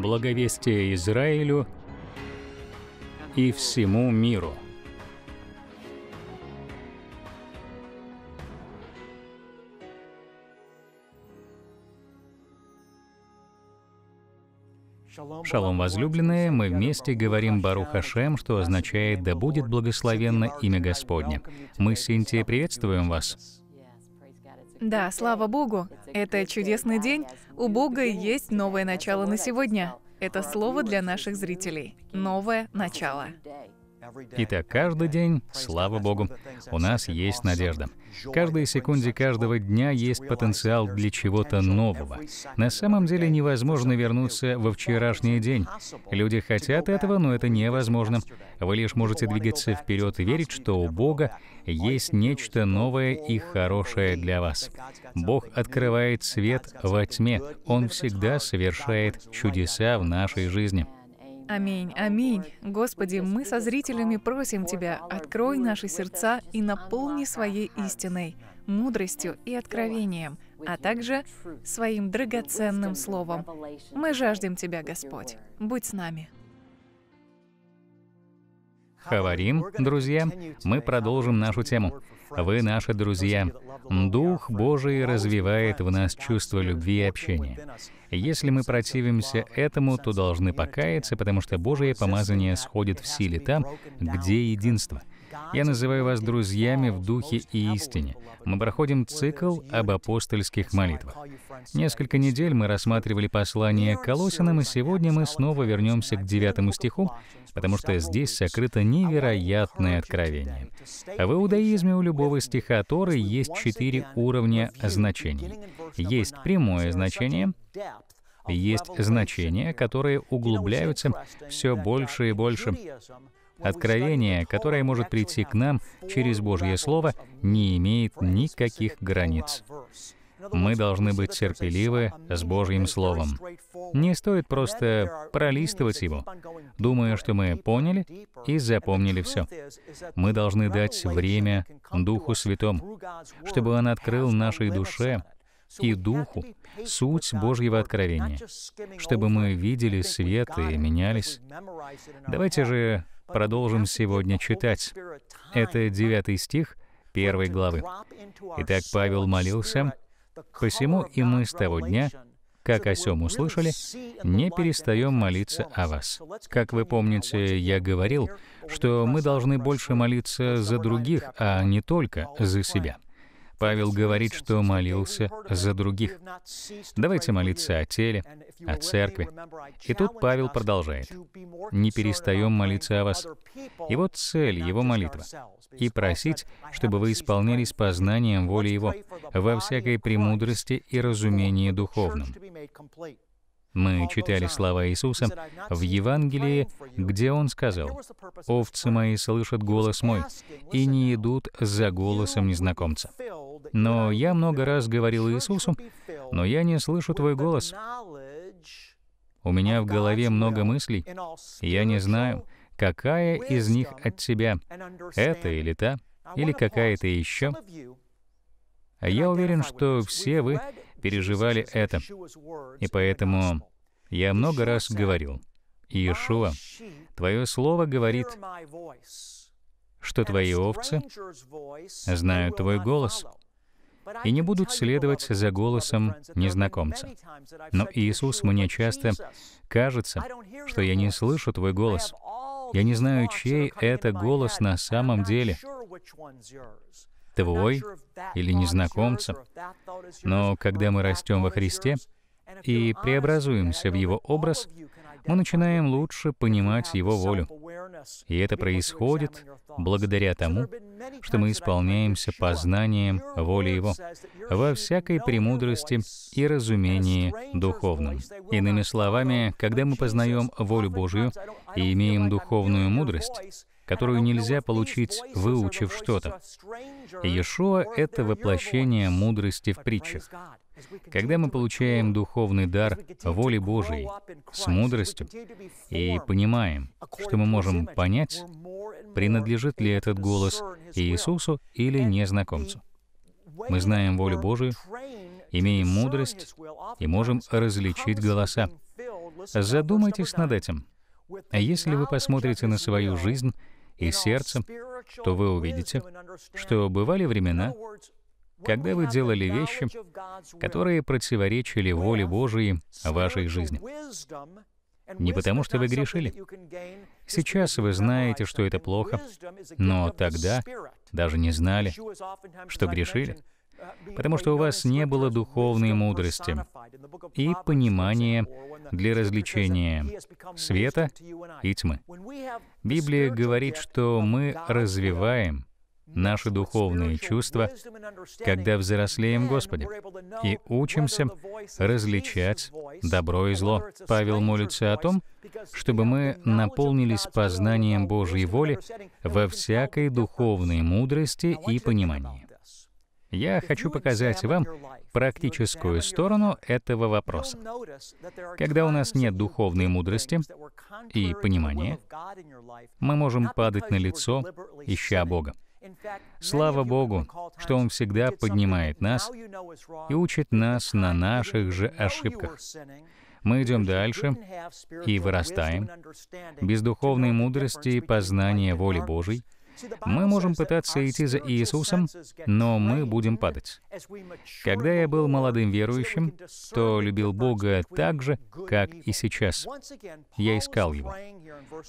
благовестие Израилю и всему миру. Шалом, возлюбленные, мы вместе говорим Бару Хашем, что означает «Да будет благословенно имя Господне». Мы с Синтия приветствуем вас. Да, слава Богу. Это чудесный день. У Бога есть новое начало на сегодня. Это слово для наших зрителей. Новое начало. Итак, каждый день, слава Богу, у нас есть надежда. Каждые секунды каждого дня есть потенциал для чего-то нового. На самом деле невозможно вернуться во вчерашний день. Люди хотят этого, но это невозможно. Вы лишь можете двигаться вперед и верить, что у Бога есть нечто новое и хорошее для вас. Бог открывает свет во тьме. Он всегда совершает чудеса в нашей жизни. Аминь, аминь. Господи, мы со зрителями просим Тебя, открой наши сердца и наполни своей истиной, мудростью и откровением, а также своим драгоценным словом. Мы жаждем Тебя, Господь. Будь с нами. Хаварим, друзья, мы продолжим нашу тему. А вы наши друзья. Дух Божий развивает в нас чувство любви и общения. Если мы противимся этому, то должны покаяться, потому что Божие помазание сходит в силе там, где единство — я называю вас друзьями в духе и истине. Мы проходим цикл об апостольских молитвах. Несколько недель мы рассматривали послание к Колосинам, и сегодня мы снова вернемся к девятому стиху, потому что здесь сокрыто невероятное откровение. В иудаизме у любого стиха Торы есть четыре уровня значений. Есть прямое значение, есть значения, которые углубляются все больше и больше. Откровение, которое может прийти к нам через Божье Слово, не имеет никаких границ. Мы должны быть терпеливы с Божьим Словом. Не стоит просто пролистывать его, думая, что мы поняли и запомнили все. Мы должны дать время Духу Святому, чтобы Он открыл нашей душе и Духу, суть Божьего откровения, чтобы мы видели свет и менялись. Давайте же продолжим сегодня читать. Это 9 стих 1 главы. Итак, Павел молился, «Посему и мы с того дня, как о сем услышали, не перестаем молиться о вас. Как вы помните, я говорил, что мы должны больше молиться за других, а не только за себя. Павел говорит, что молился за других. Давайте молиться о теле, о церкви. И тут Павел продолжает. «Не перестаем молиться о вас». И вот цель его молитвы. «И просить, чтобы вы исполнялись познанием воли Его во всякой премудрости и разумении духовном». Мы читали слова Иисуса в Евангелии, где Он сказал, «Овцы мои слышат голос мой и не идут за голосом незнакомца». Но я много раз говорил Иисусу, «Но я не слышу твой голос». У меня в голове много мыслей, я не знаю, какая из них от тебя, это или та, или какая-то еще. А я уверен, что все вы переживали это. И поэтому я много раз говорил, Иешуа, Твое Слово говорит, что Твои овцы знают Твой голос и не будут следовать за голосом незнакомца. Но Иисус, мне часто кажется, что я не слышу Твой голос. Я не знаю, чей это голос на самом деле твой или незнакомца. Но когда мы растем во Христе и преобразуемся в Его образ, мы начинаем лучше понимать Его волю. И это происходит благодаря тому, что мы исполняемся познанием воли Его во всякой премудрости и разумении духовном. Иными словами, когда мы познаем волю Божью и имеем духовную мудрость, которую нельзя получить, выучив что-то. Иешуа — это воплощение мудрости в притчах. Когда мы получаем духовный дар воли Божией с мудростью и понимаем, что мы можем понять, принадлежит ли этот голос Иисусу или незнакомцу. Мы знаем волю Божию, имеем мудрость и можем различить голоса. Задумайтесь над этим. А если вы посмотрите на свою жизнь и сердцем, то вы увидите, что бывали времена, когда вы делали вещи, которые противоречили воле Божией в вашей жизни. Не потому, что вы грешили. Сейчас вы знаете, что это плохо, но тогда даже не знали, что грешили потому что у вас не было духовной мудрости и понимания для развлечения света и тьмы. Библия говорит, что мы развиваем наши духовные чувства, когда взрослеем Господи, и учимся различать добро и зло. Павел молится о том, чтобы мы наполнились познанием Божьей воли во всякой духовной мудрости и понимании. Я хочу показать вам практическую сторону этого вопроса. Когда у нас нет духовной мудрости и понимания, мы можем падать на лицо, ища Бога. Слава Богу, что Он всегда поднимает нас и учит нас на наших же ошибках. Мы идем дальше и вырастаем. Без духовной мудрости и познания воли Божьей — мы можем пытаться идти за Иисусом, но мы будем падать. Когда я был молодым верующим, то любил Бога так же, как и сейчас. Я искал Его.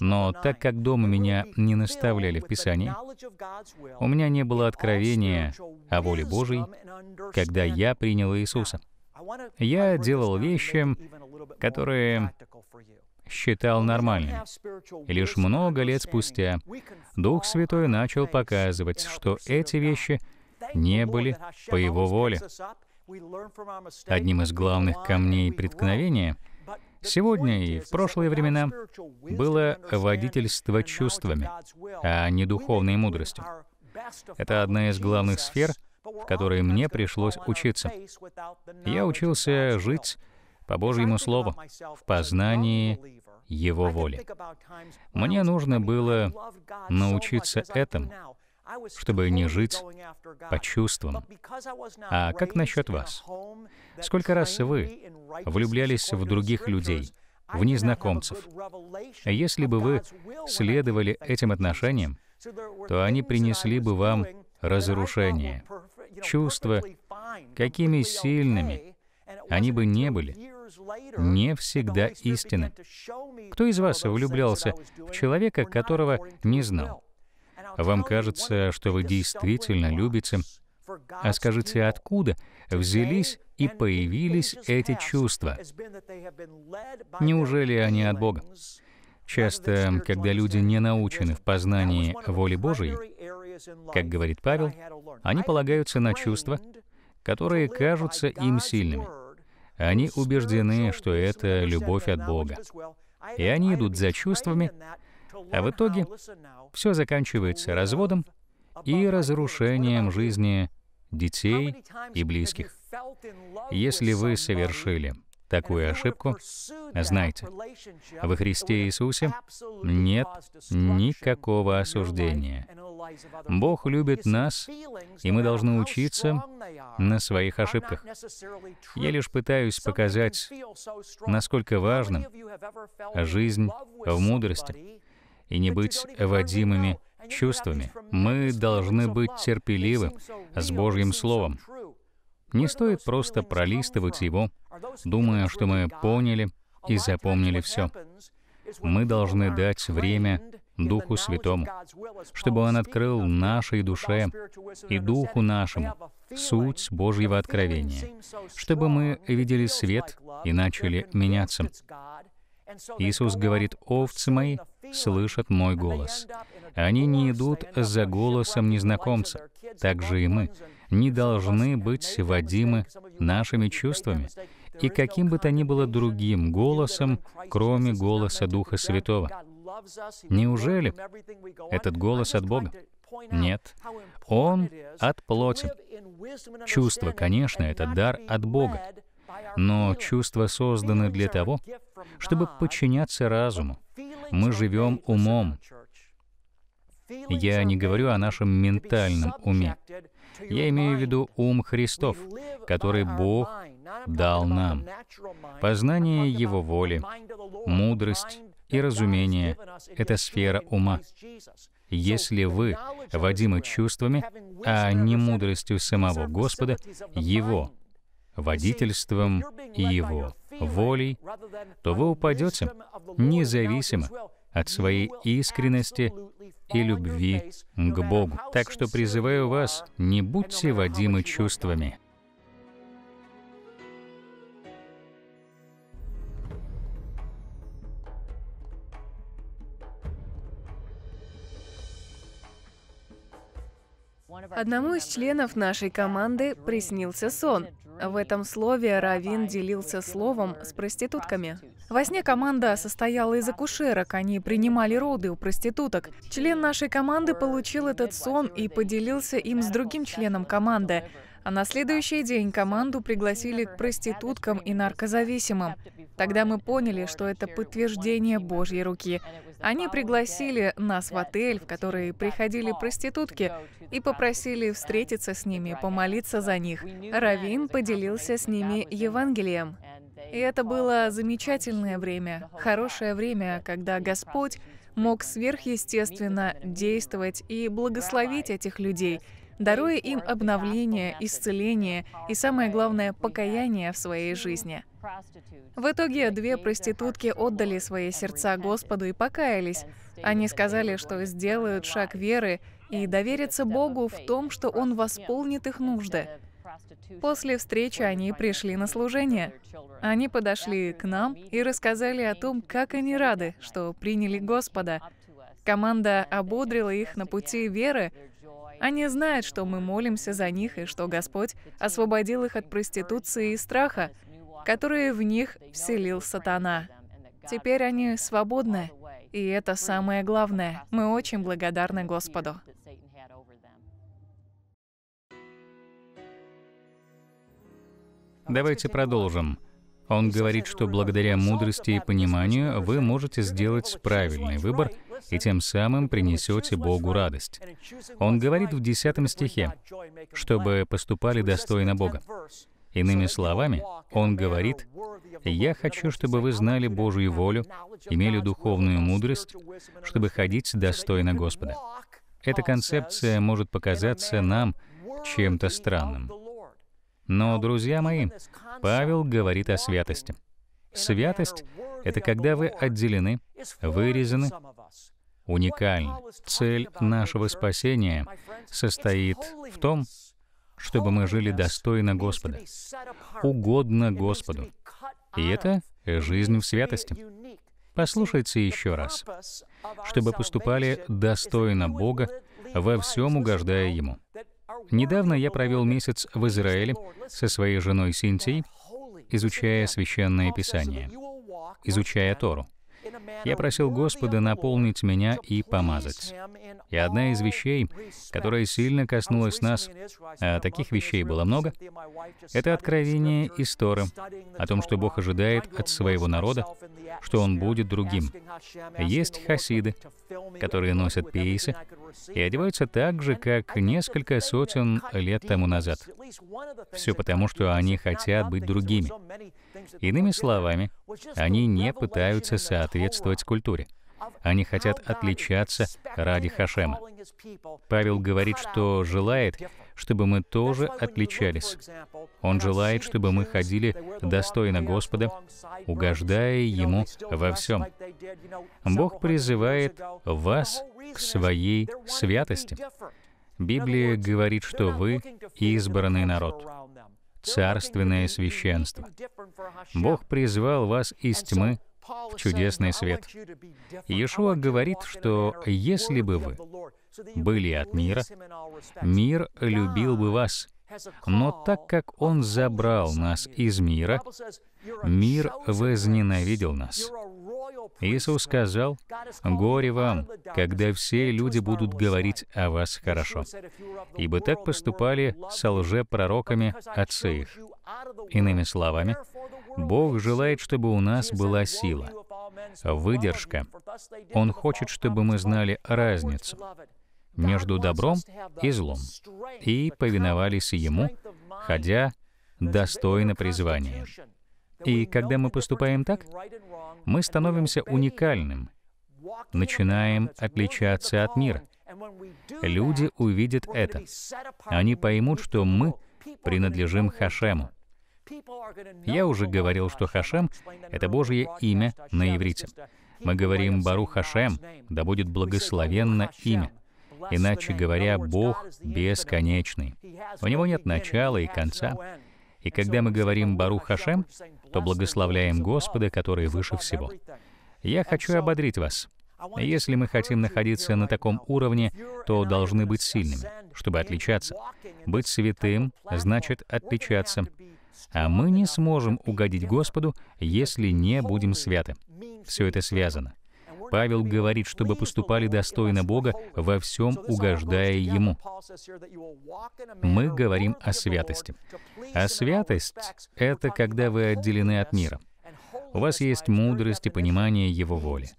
Но так как дома меня не наставляли в Писании, у меня не было откровения о воле Божьей, когда я принял Иисуса. Я делал вещи, которые считал нормальным. И лишь много лет спустя Дух Святой начал показывать, что эти вещи не были по его воле. Одним из главных камней преткновения сегодня и в прошлые времена было водительство чувствами, а не духовной мудростью. Это одна из главных сфер, в которой мне пришлось учиться. Я учился жить по Божьему Слову, в познании Его воли. Мне нужно было научиться этому, чтобы не жить по чувствам. А как насчет вас? Сколько раз вы влюблялись в других людей, в незнакомцев? Если бы вы следовали этим отношениям, то они принесли бы вам разрушение, чувства, какими сильными они бы не были, не всегда истины. Кто из вас влюблялся в человека, которого не знал? Вам кажется, что вы действительно любите, а скажите, откуда взялись и появились эти чувства? Неужели они от Бога? Часто, когда люди не научены в познании воли Божией, как говорит Павел, они полагаются на чувства, которые кажутся им сильными. Они убеждены, что это любовь от Бога. И они идут за чувствами, а в итоге все заканчивается разводом и разрушением жизни детей и близких. Если вы совершили такую ошибку, знайте, во Христе Иисусе нет никакого осуждения Бог любит нас, и мы должны учиться на своих ошибках. Я лишь пытаюсь показать, насколько важна жизнь в мудрости и не быть водимыми чувствами. Мы должны быть терпеливы с Божьим Словом. Не стоит просто пролистывать его, думая, что мы поняли и запомнили все. Мы должны дать время Духу Святому, чтобы Он открыл нашей душе и Духу нашему суть Божьего откровения, чтобы мы видели свет и начали меняться. Иисус говорит, «Овцы мои слышат мой голос». Они не идут за голосом незнакомца. Так же и мы не должны быть водимы нашими чувствами и каким бы то ни было другим голосом, кроме голоса Духа Святого. Неужели этот голос от Бога? Нет, он от плоти. Чувство, конечно, это дар от Бога, но чувства созданы для того, чтобы подчиняться разуму. Мы живем умом. Я не говорю о нашем ментальном уме. Я имею в виду ум Христов, который Бог дал нам познание Его воли, мудрость и разумение — это сфера ума. Если вы водимы чувствами, а не мудростью самого Господа, Его водительством Его волей, то вы упадете независимо от своей искренности и любви к Богу. Так что призываю вас, не будьте водимы чувствами. Одному из членов нашей команды приснился сон. В этом слове Равин делился словом с проститутками. Во сне команда состояла из акушерок, они принимали роды у проституток. Член нашей команды получил этот сон и поделился им с другим членом команды. А на следующий день команду пригласили к проституткам и наркозависимым. Тогда мы поняли, что это подтверждение Божьей руки. Они пригласили нас в отель, в который приходили проститутки, и попросили встретиться с ними, помолиться за них. Равин поделился с ними Евангелием. И это было замечательное время, хорошее время, когда Господь мог сверхъестественно действовать и благословить этих людей – даруя им обновление, исцеление и, самое главное, покаяние в своей жизни. В итоге две проститутки отдали свои сердца Господу и покаялись. Они сказали, что сделают шаг веры и доверятся Богу в том, что Он восполнит их нужды. После встречи они пришли на служение. Они подошли к нам и рассказали о том, как они рады, что приняли Господа. Команда ободрила их на пути веры, они знают, что мы молимся за них и что Господь освободил их от проституции и страха, которые в них вселил сатана. Теперь они свободны, и это самое главное. Мы очень благодарны Господу. Давайте продолжим. Он говорит, что благодаря мудрости и пониманию вы можете сделать правильный выбор – и тем самым принесете Богу радость. Он говорит в 10 стихе, чтобы поступали достойно Бога. Иными словами, он говорит, «Я хочу, чтобы вы знали Божью волю, имели духовную мудрость, чтобы ходить достойно Господа». Эта концепция может показаться нам чем-то странным. Но, друзья мои, Павел говорит о святости. Святость — это когда вы отделены вырезаны уникальны. Цель нашего спасения состоит в том, чтобы мы жили достойно Господа, угодно Господу. И это жизнь в святости. Послушайте еще раз, чтобы поступали достойно Бога, во всем угождая Ему. Недавно я провел месяц в Израиле со своей женой Синтией, изучая Священное Писание, изучая Тору. Я просил Господа наполнить меня и помазать. И одна из вещей, которая сильно коснулась нас, а таких вещей было много, это откровение из о том, что Бог ожидает от своего народа, что Он будет другим. Есть хасиды, которые носят пейсы и одеваются так же, как несколько сотен лет тому назад. Все потому, что они хотят быть другими. Иными словами, они не пытаются соответствовать соответствовать культуре. Они хотят отличаться ради Хашема. Павел говорит, что желает, чтобы мы тоже отличались. Он желает, чтобы мы ходили достойно Господа, угождая Ему во всем. Бог призывает вас к своей святости. Библия говорит, что вы избранный народ, царственное священство. Бог призвал вас из тьмы в чудесный свет. Иешуа говорит, что если бы вы были от мира, мир любил бы вас. Но так как Он забрал нас из мира, мир возненавидел нас. Иисус сказал, «Горе вам, когда все люди будут говорить о вас хорошо, ибо так поступали со лжепророками отцы их». Иными словами, Бог желает, чтобы у нас была сила, выдержка. Он хочет, чтобы мы знали разницу между добром и злом и повиновались Ему, ходя достойно призвания. И когда мы поступаем так, мы становимся уникальным, начинаем отличаться от мира. Люди увидят это. Они поймут, что мы принадлежим Хашему. Я уже говорил, что Хашем — это Божье имя на иврите. Мы говорим «Бару Хашем», да будет благословенно имя. Иначе говоря, Бог бесконечный. У него нет начала и конца. И когда мы говорим «Бару Хашем», то благословляем Господа, который выше всего. Я хочу ободрить вас. Если мы хотим находиться на таком уровне, то должны быть сильными, чтобы отличаться. Быть святым значит отличаться. А мы не сможем угодить Господу, если не будем святы. Все это связано. Павел говорит, чтобы поступали достойно Бога, во всем угождая Ему. Мы говорим о святости. А святость — это когда вы отделены от мира. У вас есть мудрость и понимание Его воли.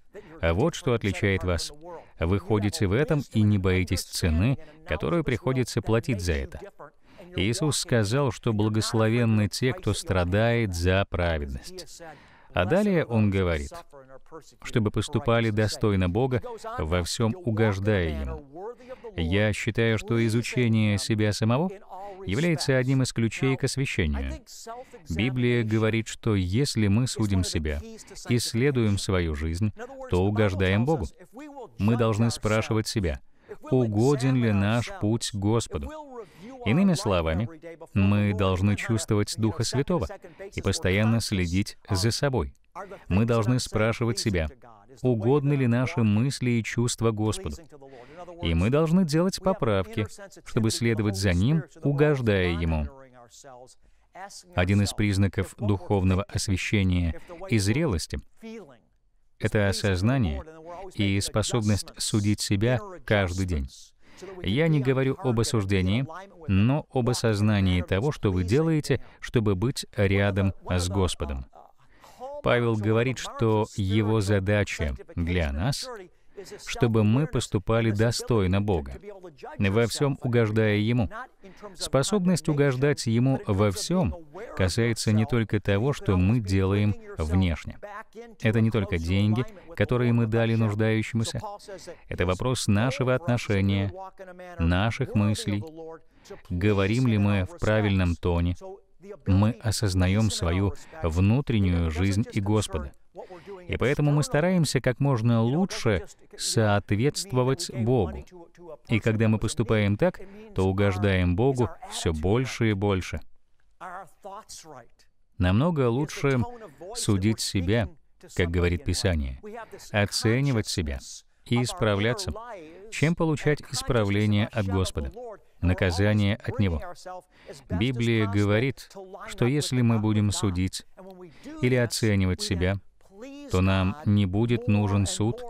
А вот что отличает вас. Вы ходите в этом и не боитесь цены, которую приходится платить за это. Иисус сказал, что благословенны те, кто страдает за праведность. А далее он говорит, чтобы поступали достойно Бога, во всем угождая Ему. Я считаю, что изучение себя самого является одним из ключей к освящению. Библия говорит, что если мы судим себя, исследуем свою жизнь, то угождаем Богу. Мы должны спрашивать себя — угоден ли наш путь Господу. Иными словами, мы должны чувствовать Духа Святого и постоянно следить за собой. Мы должны спрашивать себя, угодны ли наши мысли и чувства Господу. И мы должны делать поправки, чтобы следовать за Ним, угождая Ему. Один из признаков духовного освящения и зрелости это осознание и способность судить себя каждый день. Я не говорю об осуждении, но об осознании того, что вы делаете, чтобы быть рядом с Господом. Павел говорит, что его задача для нас чтобы мы поступали достойно Бога, во всем угождая Ему. Способность угождать Ему во всем касается не только того, что мы делаем внешне. Это не только деньги, которые мы дали нуждающемуся. Это вопрос нашего отношения, наших мыслей, говорим ли мы в правильном тоне, мы осознаем свою внутреннюю жизнь и Господа. И поэтому мы стараемся как можно лучше соответствовать Богу. И когда мы поступаем так, то угождаем Богу все больше и больше. Намного лучше судить себя, как говорит Писание, оценивать себя и исправляться, чем получать исправление от Господа, наказание от Него. Библия говорит, что если мы будем судить или оценивать себя, то нам не будет нужен суд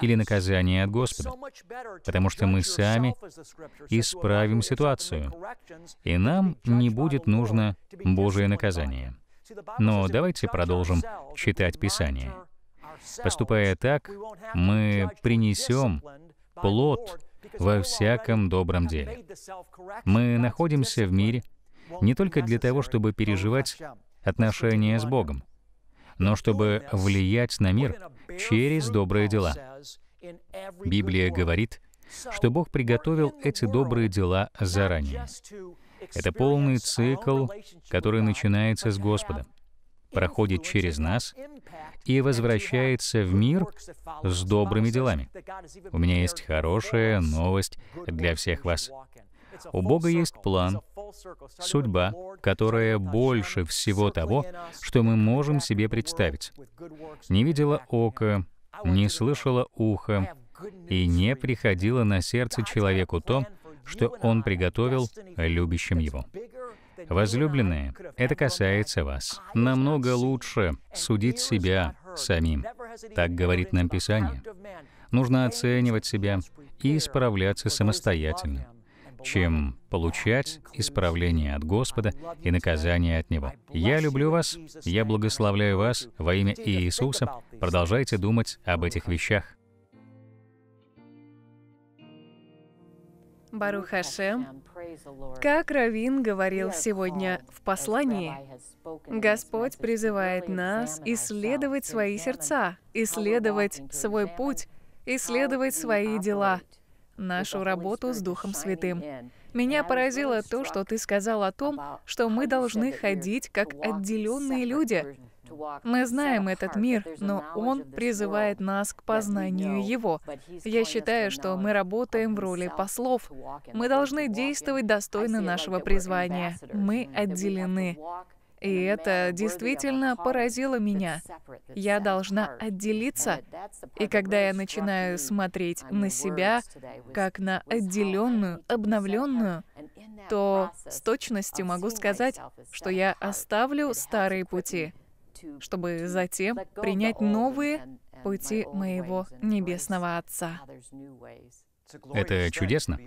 или наказание от Господа, потому что мы сами исправим ситуацию, и нам не будет нужно Божие наказание. Но давайте продолжим читать Писание. Поступая так, мы принесем плод во всяком добром деле. Мы находимся в мире не только для того, чтобы переживать отношения с Богом, но чтобы влиять на мир через добрые дела. Библия говорит, что Бог приготовил эти добрые дела заранее. Это полный цикл, который начинается с Господа, проходит через нас и возвращается в мир с добрыми делами. У меня есть хорошая новость для всех вас. У Бога есть план, Судьба, которая больше всего того, что мы можем себе представить. Не видела око, не слышала ухо, и не приходило на сердце человеку то, что он приготовил любящим его. Возлюбленные, это касается вас. Намного лучше судить себя самим. Так говорит нам Писание. Нужно оценивать себя и исправляться самостоятельно чем получать исправление от Господа и наказание от Него. Я люблю вас, я благословляю вас во имя Иисуса. Продолжайте думать об этих вещах. Барухашем, как Равин говорил сегодня в послании, Господь призывает нас исследовать свои сердца, исследовать свой путь, исследовать свои дела — нашу работу с Духом Святым. Меня поразило то, что ты сказал о том, что мы должны ходить как отделенные люди. Мы знаем этот мир, но он призывает нас к познанию его. Я считаю, что мы работаем в роли послов. Мы должны действовать достойно нашего призвания. Мы отделены. И это действительно поразило меня. Я должна отделиться. И когда я начинаю смотреть на себя, как на отделенную, обновленную, то с точностью могу сказать, что я оставлю старые пути, чтобы затем принять новые пути моего Небесного Отца. Это чудесно.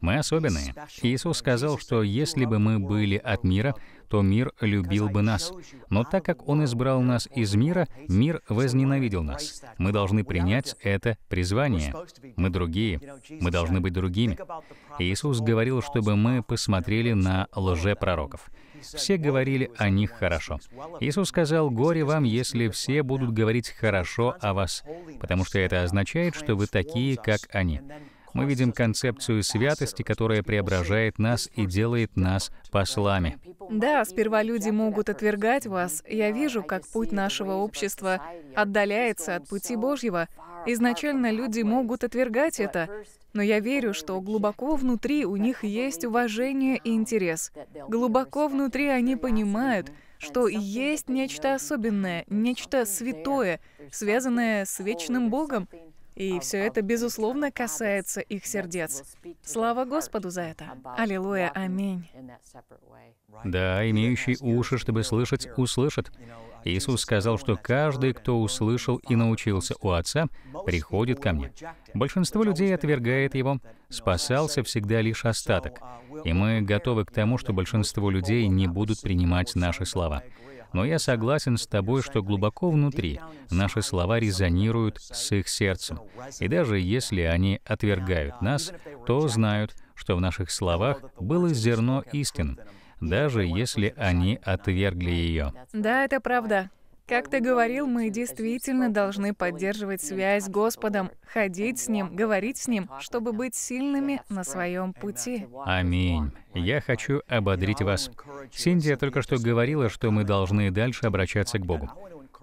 Мы особенные. Иисус сказал, что если бы мы были от мира, то мир любил бы нас. Но так как Он избрал нас из мира, мир возненавидел нас. Мы должны принять это призвание. Мы другие. Мы должны быть другими. Иисус говорил, чтобы мы посмотрели на пророков. Все говорили о них хорошо. Иисус сказал, «Горе вам, если все будут говорить хорошо о вас, потому что это означает, что вы такие, как они» мы видим концепцию святости, которая преображает нас и делает нас послами. Да, сперва люди могут отвергать вас. Я вижу, как путь нашего общества отдаляется от пути Божьего. Изначально люди могут отвергать это, но я верю, что глубоко внутри у них есть уважение и интерес. Глубоко внутри они понимают, что есть нечто особенное, нечто святое, связанное с вечным Богом, и все это, безусловно, касается их сердец. Слава Господу за это. Аллилуйя, аминь. Да, имеющий уши, чтобы слышать, услышит. Uh, Иисус сказал, что каждый, кто услышал и научился у Отца, приходит ко мне. Большинство людей отвергает его, спасался всегда лишь остаток. И мы готовы к тому, что большинство людей не будут принимать наши слова но я согласен с тобой, что глубоко внутри наши слова резонируют с их сердцем. И даже если они отвергают нас, то знают, что в наших словах было зерно истин, даже если они отвергли ее. Да, это правда. Как ты говорил, мы действительно должны поддерживать связь с Господом, ходить с Ним, говорить с Ним, чтобы быть сильными на своем пути. Аминь. Я хочу ободрить вас. Синдия только что говорила, что мы должны дальше обращаться к Богу.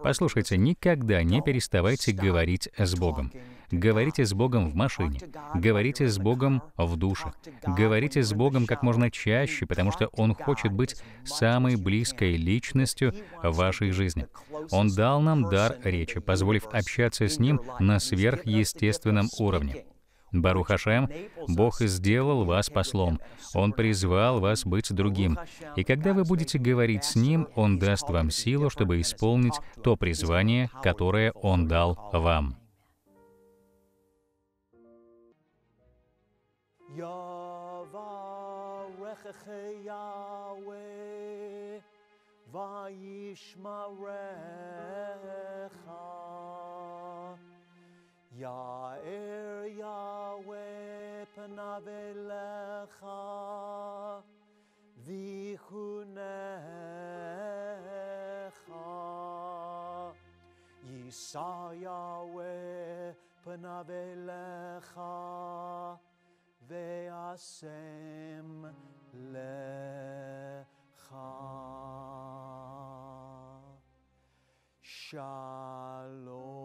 Послушайте, никогда не переставайте говорить с Богом. Говорите с Богом в машине. Говорите с Богом в душе. Говорите с Богом как можно чаще, потому что Он хочет быть самой близкой личностью в вашей жизни. Он дал нам дар речи, позволив общаться с Ним на сверхъестественном уровне. Барухашем, Бог сделал вас послом. Он призвал вас быть другим. И когда вы будете говорить с Ним, Он даст вам силу, чтобы исполнить то призвание, которое Он дал вам. Elohecha Yahweh Vayishmarecha Ya'er Yahweh panav elecha Vichunecha Yisa Yahweh panav elecha they are same lecha Shalom.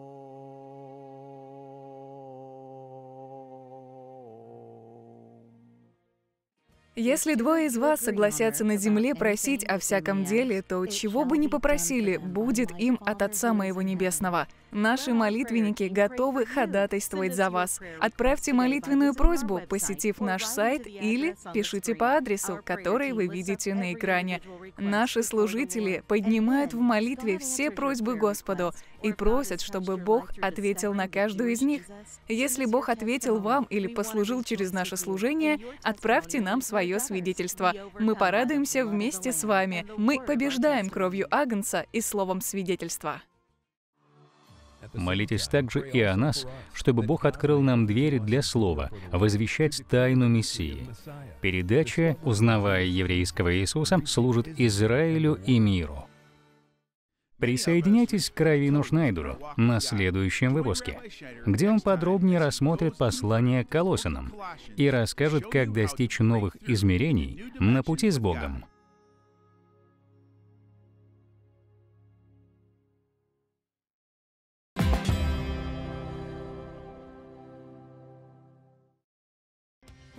Если двое из вас согласятся на земле просить о всяком деле, то чего бы ни попросили, будет им от Отца Моего Небесного. Наши молитвенники готовы ходатайствовать за вас. Отправьте молитвенную просьбу, посетив наш сайт или пишите по адресу, который вы видите на экране. Наши служители поднимают в молитве все просьбы Господу и просят, чтобы Бог ответил на каждую из них. Если Бог ответил вам или послужил через наше служение, отправьте нам свое свидетельство. Мы порадуемся вместе с вами. Мы побеждаем кровью Агнца и словом свидетельства. Молитесь также и о нас, чтобы Бог открыл нам двери для слова, возвещать тайну Мессии. Передача «Узнавая еврейского Иисуса» служит Израилю и миру. Присоединяйтесь к Равину Шнайдеру на следующем выпуске, где он подробнее рассмотрит послание к Колосинам и расскажет, как достичь новых измерений на пути с Богом.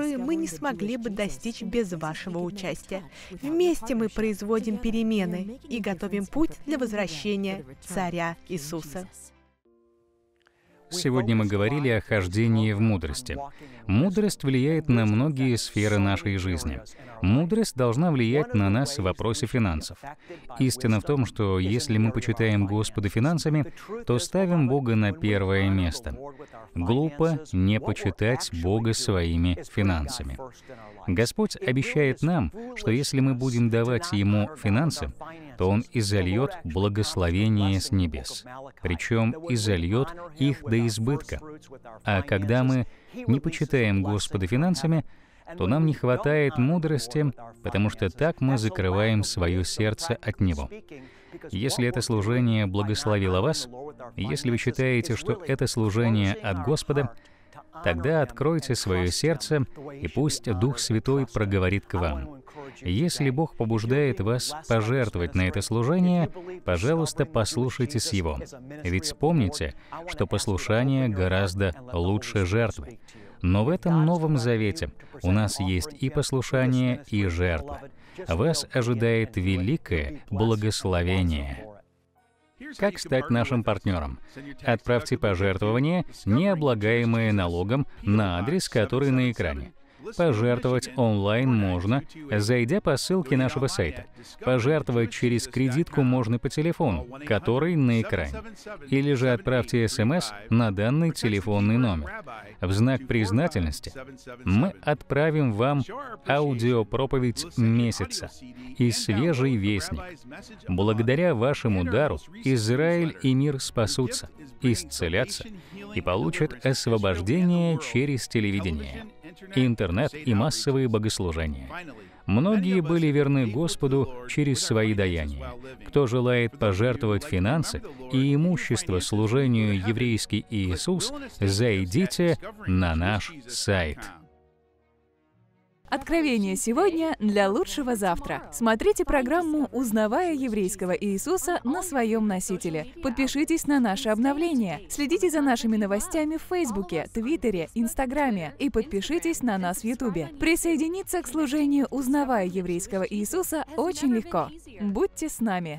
которые мы не смогли бы достичь без вашего участия. Вместе мы производим перемены и готовим путь для возвращения Царя Иисуса. Сегодня мы говорили о хождении в мудрости. Мудрость влияет на многие сферы нашей жизни. Мудрость должна влиять на нас в вопросе финансов. Истина в том, что если мы почитаем Господа финансами, то ставим Бога на первое место. Глупо не почитать Бога своими финансами. Господь обещает нам, что если мы будем давать Ему финансы, то Он изольет благословение с небес, причем изольет их до избытка. А когда мы не почитаем Господа финансами, то нам не хватает мудрости, потому что так мы закрываем свое сердце от Него. Если это служение благословило вас, если вы считаете, что это служение от Господа, Тогда откройте свое сердце, и пусть Дух Святой проговорит к вам. Если Бог побуждает вас пожертвовать на это служение, пожалуйста, послушайтесь Его. Ведь вспомните, что послушание гораздо лучше жертвы. Но в этом Новом Завете у нас есть и послушание, и жертва. Вас ожидает великое благословение. Как стать нашим партнером? Отправьте пожертвования, не облагаемые налогом, на адрес, который на экране. Пожертвовать онлайн можно, зайдя по ссылке нашего сайта. Пожертвовать через кредитку можно по телефону, который на экране. Или же отправьте смс на данный телефонный номер. В знак признательности мы отправим вам аудиопроповедь месяца и свежий вестник. Благодаря вашему дару Израиль и мир спасутся, исцелятся и получат освобождение через телевидение интернет и массовые богослужения. Многие были верны Господу через свои даяния. Кто желает пожертвовать финансы и имущество служению «Еврейский Иисус», зайдите на наш сайт. Откровение сегодня для лучшего завтра. Смотрите программу «Узнавая еврейского Иисуса» на своем носителе. Подпишитесь на наши обновления. Следите за нашими новостями в Фейсбуке, Твиттере, Инстаграме и подпишитесь на нас в Ютубе. Присоединиться к служению «Узнавая еврейского Иисуса» очень легко. Будьте с нами!